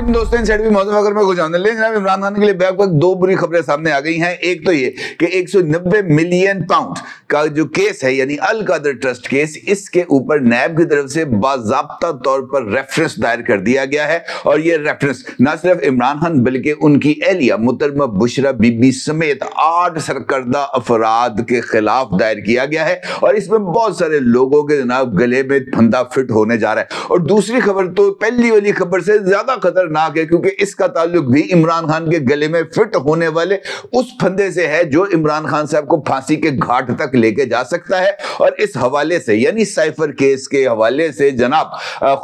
दोस्तों भी इमरान खान के लिए दो बुरी खबरें सामने आ गई हैं एक तो ये कि 190 मिलियन पाउंड का जो केस है यानी अल कादर ट्रस्ट केस इसके ऊपर नैब की तरफ से बाजाबता तौर पर रेफरेंस दायर कर दिया गया है और ये रेफरेंस न सिर्फ इमरान खान बल्कि उनकी एहलिया मुतरमा बुशरा बीबी समेत आठ सरकर्दा अफराद के खिलाफ दायर किया गया है और इसमें बहुत सारे लोगों के जनाब गले में फंदा फिट होने जा रहा है और दूसरी खबर तो पहली वाली खबर से ज्यादा खतर खतरनाक है क्योंकि इसका ताल्लुक भी इमरान खान के गले में फिट होने वाले उस फंदे से है जो इमरान खान साहब को फांसी के घाट तक लेके जा सकता है और इस हवाले से यानी साइफर केस के हवाले से जनाब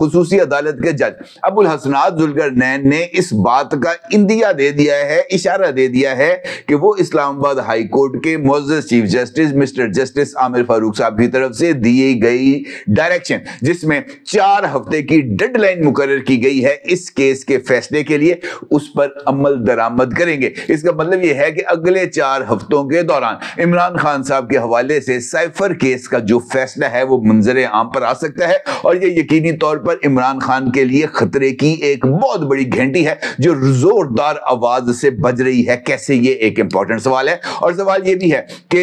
खसूस अदालत के जज अबुल हसनाद जुलकर नैन ने इस बात का इंदिया दे दिया है इशारा दे दिया है कि वो इस्लामाबाद हाईकोर्ट के मोजस chief justice mister justice Aamir Farooq साहब की तरफ से दी गई डायरेक्शन जिसमें चार हफ्ते की डेडलाइन मुकर की गई है इस केस इसके फैसले के लिए उस पर अमल दरामद करेंगे इसका मतलब यह है कि अगले चार हफ्तों के दौरान इमरान खान साहब के हवाले से साइफर केस का जो फैसला है वो मंजर आम पर आ सकता है और यह यकीनी तौर पर इमरान खान के लिए खतरे की एक बहुत बड़ी घंटी है जो जोरदार आवाज से बज रही है कैसे ये एक इंपॉर्टेंट सवाल है और सवाल ये भी है कि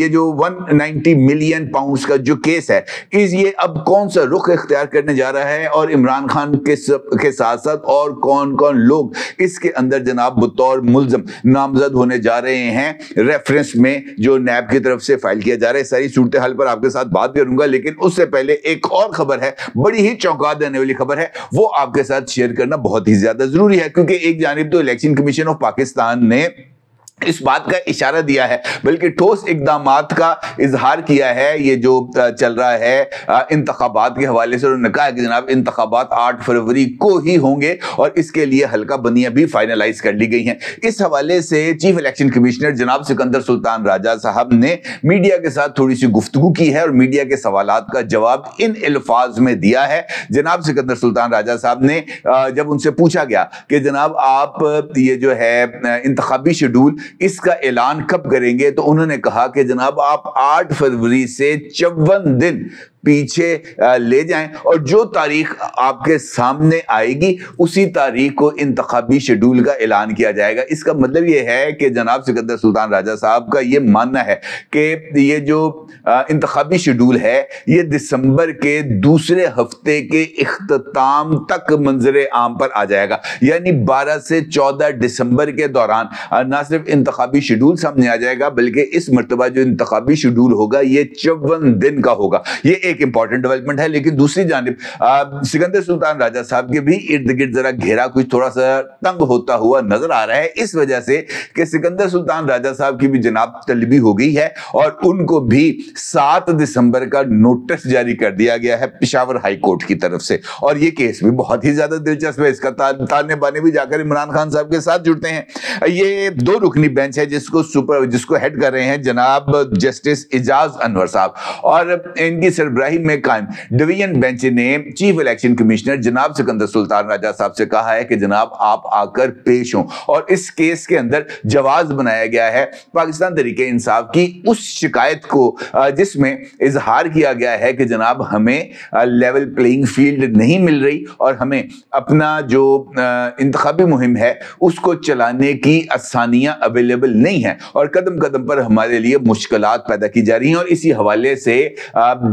ये जो 190 मिलियन पाउंड्स का जो केस है इस ये अब कौन सा रुख इख्तियार करने जा रहा है और इमरान खान के, के साथ साथ और और कौन कौन लोग इसके अंदर जनाब बतौर मुलजम नामजद होने जा रहे हैं रेफरेंस में जो नैब की तरफ से फाइल किया जा रहा है सारी सूरत हाल पर आपके साथ बात करूंगा लेकिन उससे पहले एक और खबर है बड़ी ही चौंका देने वाली खबर है वो आपके साथ शेयर करना बहुत ही ज्यादा जरूरी है क्योंकि एक जानब तो इलेक्शन कमीशन ऑफ पाकिस्तान ने इस बात का इशारा दिया है बल्कि ठोस इकदाम का इजहार किया है ये जो चल रहा है इंतबात के हवाले से उन्होंने कहा कि जनाब इंतबात आठ फरवरी को ही होंगे और इसके लिए हल्का बनिया भी फाइनलाइज कर ली गई हैं इस हवाले से चीफ इलेक्शन कमिश्नर जनाब सिकंदर सुल्तान राजा साहब ने मीडिया के साथ थोड़ी सी गुफ्तु की है और मीडिया के सवाल का जवाब इन अल्फाज में दिया है जनाब सिकंदर सुल्तान राजा साहब ने जब उनसे पूछा गया कि जनाब आप ये जो है इंतबी शेड्यूल इसका ऐलान कब करेंगे तो उन्होंने कहा कि जनाब आप 8 फरवरी से चौवन दिन पीछे ले जाएं और जो तारीख आपके सामने आएगी उसी तारीख को इंतबी शेड्यूल का ऐलान किया जाएगा इसका मतलब ये है कि जनाब सिकंदर सुल्तान राजा साहब का ये मानना है कि ये जो इंतबी शेड्यूल है ये दिसंबर के दूसरे हफ्ते के अख्ताम तक मंजर आम पर आ जाएगा यानी 12 से 14 दिसंबर के दौरान ना सिर्फ इंतबी शेड्यूल सामने आ जाएगा बल्कि इस मरतबा जो इंतबी शेड्यूल होगा ये चौवन दिन का होगा ये एक एक इंपॉर्टेंट डेवलपमेंट है लेकिन दूसरी जानब सिकंदर सुल्तान राजा साहब के भी इर्द गिर्द जरा घेरा कुछ थोड़ा सा तंग होता हुआ नजर आ रहा है इस वजह से कि सिकंदर सुल्तान राजा साहब की भी जनाब तलबी हो गई है और उनको भी सात दिसंबर का नोटिस जारी कर दिया गया है पिशावर हाईकोर्ट की तरफ से और ये केस भी बहुत ही ज्यादा दिलचस्प है इसका ता, ताने बाने भी जाकर इमरान खान साहब के साथ जुड़ते हैं ये दो रुकनी बेंच है जिसको सुपर जिसको हेड कर रहे हैं जनाब जस्टिस इजाज अनवर साहब और इनकी सरबराह इब्राहिम में कायम डिवीजन बेंच ने चीफ इलेक्शन कमिश्नर जनाब सिकंदर सुल्तान राजा साहब से कहा है कि जनाब आप आकर पेश हों और इस केस के अंदर जवाब बनाया गया है पाकिस्तान तरीके इंसाफ की उस शिकायत को जिसमें इजहार किया गया है कि जनाब हमें लेवल प्लेइंग फील्ड नहीं मिल रही और हमें अपना जो इंतबी मुहिम है उसको चलाने की आसानियाँ अवेलेबल नहीं है और कदम कदम पर हमारे लिए मुश्किल पैदा की जा रही हैं और इसी हवाले से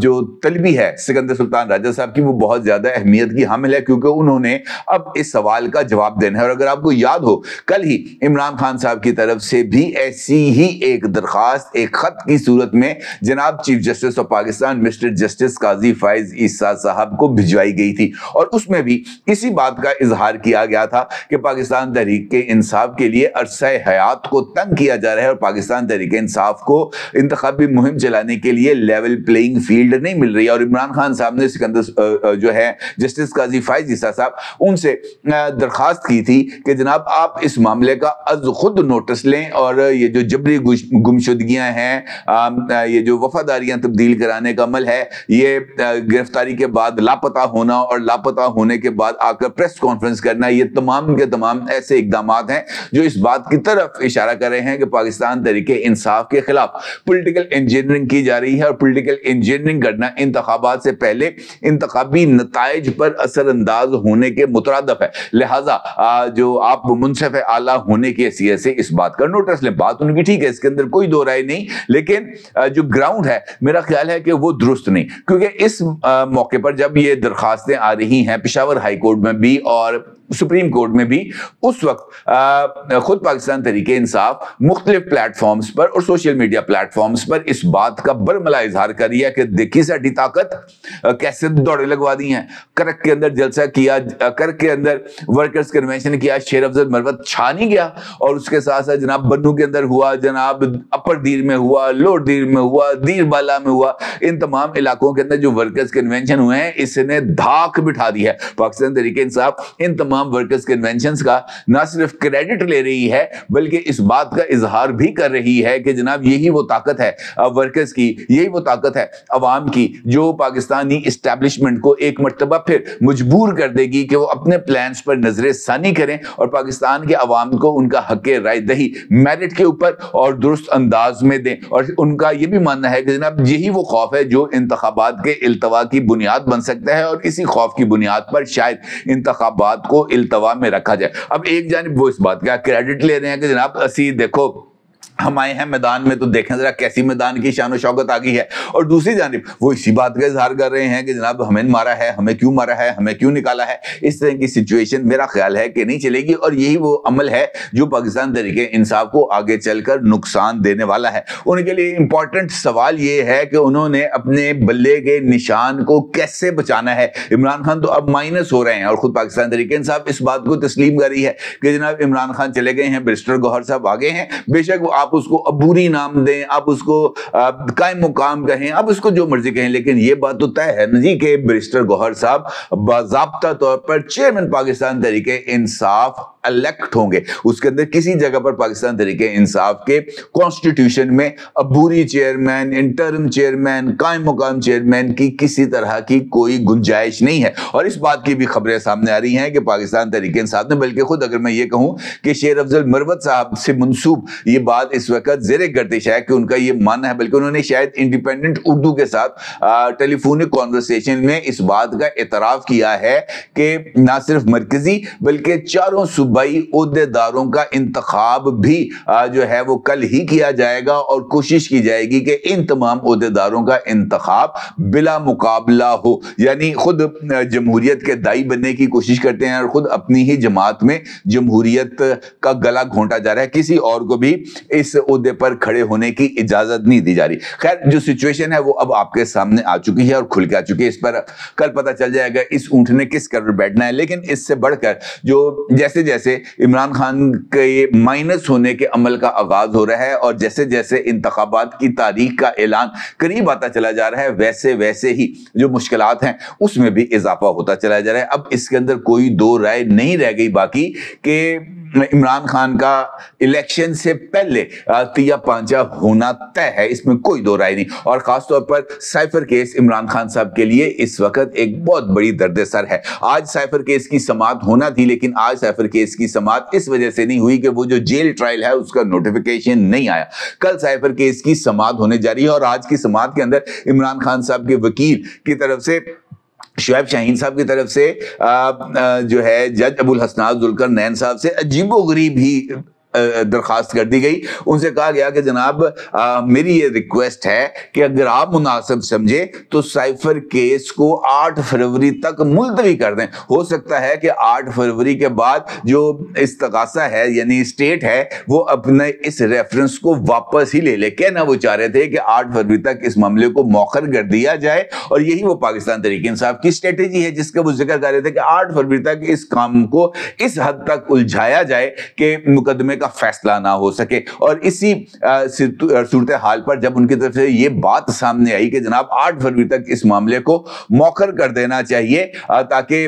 जो तलबी है सिकंदर सुल्तान राजा साहब की वो बहुत ज्यादा अहमियत की हामिल है क्योंकि उन्होंने अब इस सवाल का जवाब देना है और अगर आपको याद हो कल ही इमरान खान साहब की तरफ से भी ऐसी ही एक दरखास्त एक खत की सूरत में जनाब chief justice of Pakistan mister justice Qazi Faez Isa साहब को भिजवाई गई थी और उसमें भी इसी बात का इजहार किया गया था कि पाकिस्तान तहरीक के इंसाफ के लिए अरसा हयात को तंग किया जा रहा है और पाकिस्तान तहरीक इंसाफ को इंतबी मुहिम चलाने के लिए लेवल प्लेइंग फील्ड नहीं मिल मिल रही है और इमरान खान साहब ने सिकंदर जो है जस्टिस काजी फाइज ईसा साहब उनसे दरख्वास्त की थी कि जनाब आप इस मामले का अज खुद नोटिस लें और ये जो जबरी गुमशुदगियाँ हैं ये जो वफादारियाँ तब्दील कराने का अमल है ये गिरफ्तारी के बाद लापता होना और लापता होने के बाद आकर प्रेस कॉन्फ्रेंस करना ये तमाम के तमाम ऐसे इकदाम हैं जो इस बात की तरफ इशारा कर रहे हैं कि पाकिस्तान तरीके इंसाफ के खिलाफ पोलिटिकल इंजीनियरिंग की जा रही है और पोलिटिकल इंजीनियरिंग करना इंतबात से पहले इंतबी नतज पर असरअंदाज होने के मुतरदफ है लिहाजा जो आप मुनसफ आला होने की हैसीत से इस बात का नोटिस लें बात उनकी ठीक है इसके अंदर कोई दो राय नहीं लेकिन जो ग्राउंड है मेरा ख्याल है कि वो दुरुस्त नहीं क्योंकि इस मौके पर जब ये दरखास्तें आ रही हैं पिशावर हाईकोर्ट में भी और सुप्रीम कोर्ट में भी उस वक्त आ, खुद पाकिस्तान तरीके इंसाफ मुख्तलिफ प्लेटफॉर्म्स पर और सोशल मीडिया प्लेटफॉर्म्स पर इस बात का बरमला इजहार कर रही है कि देखी साड़ी ताकत कैसे दौड़े लगवा दी हैं करक के अंदर जलसा किया करक के अंदर वर्कर्स कन्वेंशन किया शेर अफजल मरवत छा नहीं गया और उसके साथ साथ जनाब बन्नू के अंदर हुआ जनाब अपर दीर में हुआ लोअर दीर में हुआ बाला में हुआ इन तमाम इलाकों के अंदर जो वर्कर्स कन्वेंशन हुए हैं इसने धाक बिठा दी है पाकिस्तान तरीके इंसाफ इन तमाम तमाम वर्कर्स कन्वेंशन का ना सिर्फ क्रेडिट ले रही है बल्कि इस बात का इजहार भी कर रही है कि जनाब यही वो ताकत है वर्कर्स की यही वो ताकत है अवाम की जो पाकिस्तानी इस्टेब्लिशमेंट को एक मरतबा फिर मजबूर कर देगी कि वो अपने प्लान पर नजर षानी करें और पाकिस्तान के अवाम को उनका हक राय दही मेरिट के ऊपर और दुरुस्त अंदाज में दें और उनका यह भी मानना है कि जनाब यही वो खौफ है जो इंतबात के अल्तवा की बुनियाद बन सकता है और इसी खौफ की बुनियाद पर शायद इंतबात को इल्तवा में रखा जाए अब एक जानब वो इस बात का क्रेडिट ले रहे हैं कि जनाब असी देखो हम आए हैं मैदान में तो देखें जरा कैसी मैदान की शान शौकत आ गई है और दूसरी जानब वो इसी बात का इजहार कर रहे हैं कि जनाब हमें मारा है हमें क्यों मारा है हमें क्यों निकाला है इस तरह की सिचुएशन मेरा ख्याल है कि नहीं चलेगी और यही वो अमल है जो पाकिस्तान तरीके इंसाफ को आगे चलकर नुकसान देने वाला है उनके लिए इंपॉर्टेंट सवाल ये है कि उन्होंने अपने बल्ले के निशान को कैसे बचाना है इमरान खान तो अब माइनस हो रहे हैं और खुद पाकिस्तान तरीके इंसाफ इस बात को तस्लीम करी है कि जनाब इमरान खान चले गए हैं ब्रिस्टर गौहर साहब आगे हैं बेशक वो आप आप उसको अबूरी नाम दें आप उसको कायम मुकाम कहें आप उसको जो मर्जी कहें लेकिन ये बात तो तय है ना जी के बरिस्टर गौहर साहब बाबा तौर पर चेयरमैन पाकिस्तान तरीके इंसाफ इलेक्ट होंगे उसके अंदर किसी जगह पर पाकिस्तान तरीके इंसाफ के कॉन्स्टिट्यूशन में अबूरी चेयरमैन इंटरम चेयरमैन कायम मुकाम चेयरमैन की किसी तरह की कोई गुंजाइश नहीं है और इस बात की भी खबरें सामने आ रही हैं कि पाकिस्तान तरीके इंसाफ ने बल्कि खुद अगर मैं ये कहूं कि शेर अफजल मरवत साहब से मनसूब ये बात इस वक्त जेर गर्दिश है कि उनका ये मन है बल्कि उन्होंने शायद इंडिपेंडेंट उर्दू के साथ टेलीफोनिक कॉन्वर्सेशन में इस बात का एतराफ़ किया है कि ना सिर्फ मरकजी बल्कि चारों सूबाई अहदेदारों का इंतखब भी आ, जो है वो कल ही किया जाएगा और कोशिश की जाएगी कि इन तमाम अहदेदारों का इंतखब बिला मुकाबला हो यानी खुद जमहूरियत के दाई बनने की कोशिश करते हैं और खुद अपनी ही जमात में जमहूरियत का गला घोंटा जा रहा है किसी और को भी इस उहदे पर खड़े होने की इजाजत नहीं दी जा रही खैर जो सिचुएशन है वो अब आपके सामने आ चुकी है और खुल के आ चुकी है इस पर कल पता चल जाएगा इस ऊंट ने किस कर बैठना है लेकिन इससे बढ़कर जो जैसे जैसे इमरान खान के माइनस होने के अमल का आगाज हो रहा है और जैसे जैसे इंतबात की तारीख का ऐलान करीब आता चला जा रहा है वैसे वैसे ही जो मुश्किल हैं उसमें भी इजाफा होता चला जा रहा है अब इसके अंदर कोई दो राय नहीं रह गई बाकी के इमरान खान का इलेक्शन से पहले तिया पांचा होना तय है इसमें कोई दो राय नहीं और खासतौर पर साइफर केस इमरान खान साहब के लिए इस वक्त एक बहुत बड़ी दर्द सर है आज साइफर केस की समाप्त होना थी लेकिन आज साइफर केस की समाप्त इस वजह से नहीं हुई कि वो जो जेल ट्रायल है उसका नोटिफिकेशन नहीं आया कल साइफर केस की समाप्त होने जा रही है और आज की समाप्त के अंदर इमरान खान साहब के वकील की तरफ से शुएब शाहीन साहब की तरफ से आ, आ, जो है जज अबुल हसनाज दुलकर नैन साहब से अजीबो गरीब ही दरखास्त कर दी गई उनसे कहा गया कि जनाब आ, मेरी ये रिक्वेस्ट है कि अगर आप मुनासिब समझे तो साइफर केस को 8 फरवरी तक मुलतवी कर दें हो सकता है कि 8 फरवरी के बाद जो इस तकासा है यानी स्टेट है वो अपने इस रेफरेंस को वापस ही ले ले कहना वो चाह रहे थे कि 8 फरवरी तक इस मामले को मौखर कर दिया जाए और यही वो पाकिस्तान तरीके इंसाफ की स्ट्रेटेजी है जिसका वो जिक्र कर रहे थे कि आठ फरवरी तक इस काम को इस हद तक उलझाया जाए कि मुकदमे का फैसला ना हो सके और इसी सूरत हाल पर जब उनकी तरफ से ये बात सामने आई कि जनाब आठ फरवरी तक इस मामले को मौखर कर देना चाहिए ताकि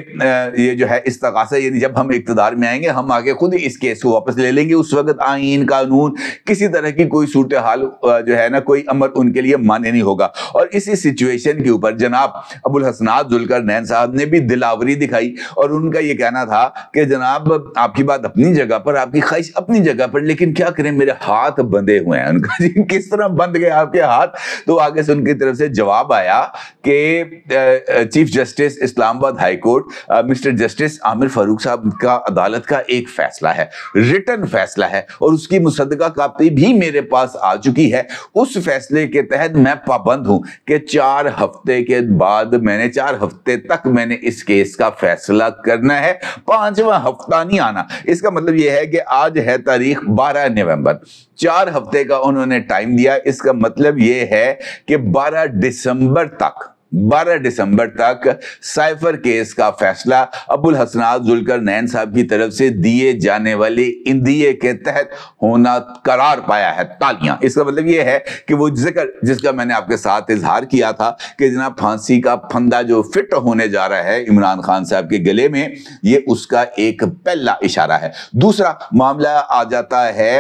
ये जो है इस तक यानी जब हम इकतदार में आएंगे हम आगे खुद इस केस को वापस ले लेंगे उस वक्त आइन कानून किसी तरह की कोई सूरत हाल जो है ना कोई अमर उनके लिए मान्य नहीं होगा और इसी सिचुएशन के ऊपर जनाब अबुल हसनाद जुलकर नैन साहब ने भी दिलावरी दिखाई और उनका ये कहना था कि जनाब आपकी बात अपनी जगह पर आपकी ख्वाहिश अपनी जगह पर लेकिन क्या करें मेरे हाथ बंधे हुए हैं उनका जी किस तरह बंध गए आपके हाथ तो आगे से उनकी तरफ से जवाब आया कि chief justice Islamabad high court mister justice Aamir Farooq साहब का अदालत का एक फैसला है रिटर्न फैसला है और उसकी मुसदका कापी भी मेरे पास आ चुकी है उस फैसले के तहत मैं पाबंद हूं कि चार हफ्ते के बाद मैंने चार हफ्ते तक मैंने इस केस का फैसला करना है पांचवा हफ्ता नहीं आना इसका मतलब यह है कि आज है तारीख 12 नवंबर चार हफ्ते का उन्होंने टाइम दिया इसका मतलब यह है कि 12 दिसंबर तक 12 दिसंबर तक साइफर केस का फैसला अबुल हसनाद जुलकर नैन साहब की तरफ से दिए जाने वाले इंदिये के तहत होना करार पाया है तालियां इसका मतलब यह है कि वो जिक्र जिसका मैंने आपके साथ इजहार किया था कि जनाब फांसी का फंदा जो फिट होने जा रहा है इमरान खान साहब के गले में ये उसका एक पहला इशारा है दूसरा मामला आ जाता है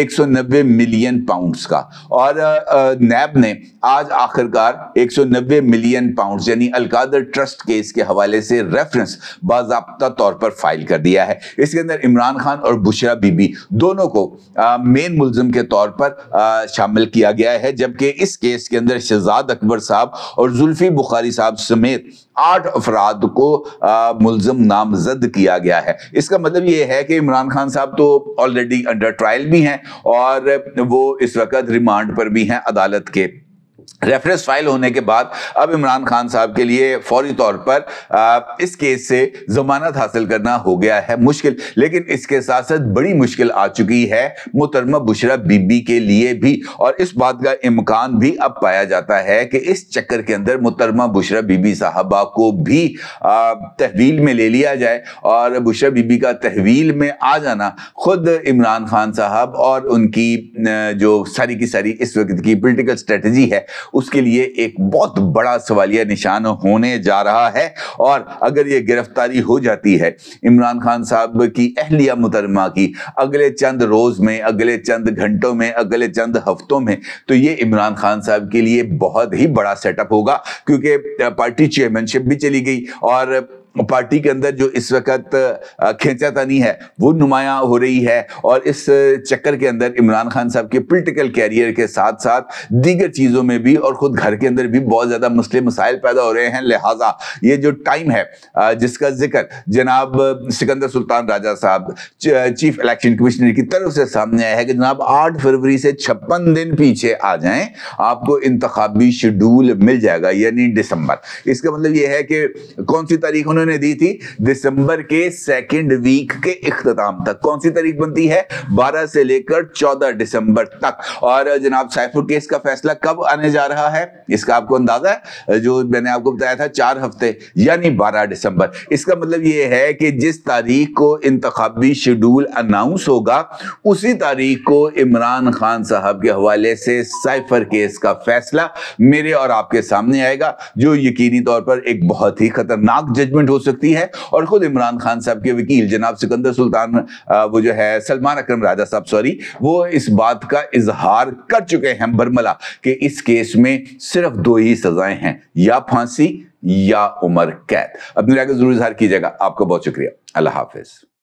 एक मिलियन पाउंड का और नैब ने आज आखिरकार एक नब्बे मिलियन पाउंड यानी अलकादर ट्रस्ट केस के हवाले से रेफरेंस बाबा तौर पर फाइल कर दिया है इसके अंदर इमरान खान और बुशरा बीबी दोनों को मेन मुलजम के तौर पर शामिल किया गया है जबकि इस केस के अंदर शहजाद अकबर साहब और जुल्फी बुखारी साहब समेत आठ अफराद को मुलजम नामजद किया गया है इसका मतलब यह है कि इमरान खान साहब तो ऑलरेडी अंडर ट्रायल भी हैं और वो इस वक्त रिमांड पर भी हैं अदालत के रेफरेंस फाइल होने के बाद अब इमरान खान साहब के लिए फौरी तौर पर इस केस से जमानत हासिल करना हो गया है मुश्किल लेकिन इसके साथ साथ बड़ी मुश्किल आ चुकी है मुतरमा बुशरा बीबी के लिए भी और इस बात का इम्कान भी अब पाया जाता है कि इस चक्कर के अंदर मुतरमा बुशरा बीबी साहबा को भी तहवील में ले लिया जाए और बुशरा बीबी का तहवील में आ जाना खुद इमरान खान साहब और उनकी जो सारी की सारी इस वक्त की पोलिटिकल स्ट्रेटजी है उसके लिए एक बहुत बड़ा सवालिया निशान होने जा रहा है और अगर ये गिरफ्तारी हो जाती है इमरान खान साहब की अहलिया मुतरमा की अगले चंद रोज में अगले चंद घंटों में अगले चंद हफ्तों में तो ये इमरान खान साहब के लिए बहुत ही बड़ा सेटअप होगा क्योंकि पार्टी चेयरमैनशिप भी चली गई और पार्टी के अंदर जो इस वक्त खेचातानी है वो नुमाया हो रही है और इस चक्कर के अंदर इमरान खान साहब के पोलिटिकल कैरियर के साथ साथ दीगर चीज़ों में भी और ख़ुद घर के अंदर भी बहुत ज़्यादा मसले मसाइल पैदा हो रहे हैं लिहाजा ये जो टाइम है जिसका जिक्र जनाब सिकंदर सुल्तान राजा साहब चीफ इलेक्शन कमिश्नर की तरफ से सामने आया है कि जनाब आठ फरवरी से छप्पन दिन पीछे आ जाए आपको इंतबी शेड्यूल मिल जाएगा यानी दिसंबर इसका मतलब यह है कि कौन सी तारीख उन्होंने उन्होंने दी थी दिसंबर के सेकेंड वीक के इख्ताम तक कौन सी तारीख बनती है 12 से लेकर 14 दिसंबर तक और जनाब साइफुर केस का फैसला कब आने जा रहा है इसका आपको अंदाजा है जो मैंने आपको बताया था चार हफ्ते यानी 12 दिसंबर इसका मतलब यह है कि जिस तारीख को इंतबी शेड्यूल अनाउंस होगा उसी तारीख को इमरान खान साहब के हवाले से साइफर केस का फैसला मेरे और आपके सामने आएगा जो यकीनी तौर पर एक बहुत ही खतरनाक जजमेंट हो सकती है और खुद इमरान खान साहब के वकील जनाब सिकंदर सुल्तान वो जो है सलमान अक्रम राजा साहब सॉरी वो इस बात का इजहार कर चुके हैं बर्मला कि इस केस में सिर्फ दो ही सजाएं हैं या फांसी या उम्र कैद अपनी राय का जरूर इजहार कीजिएगा आपका बहुत शुक्रिया अल्लाह हाफिज़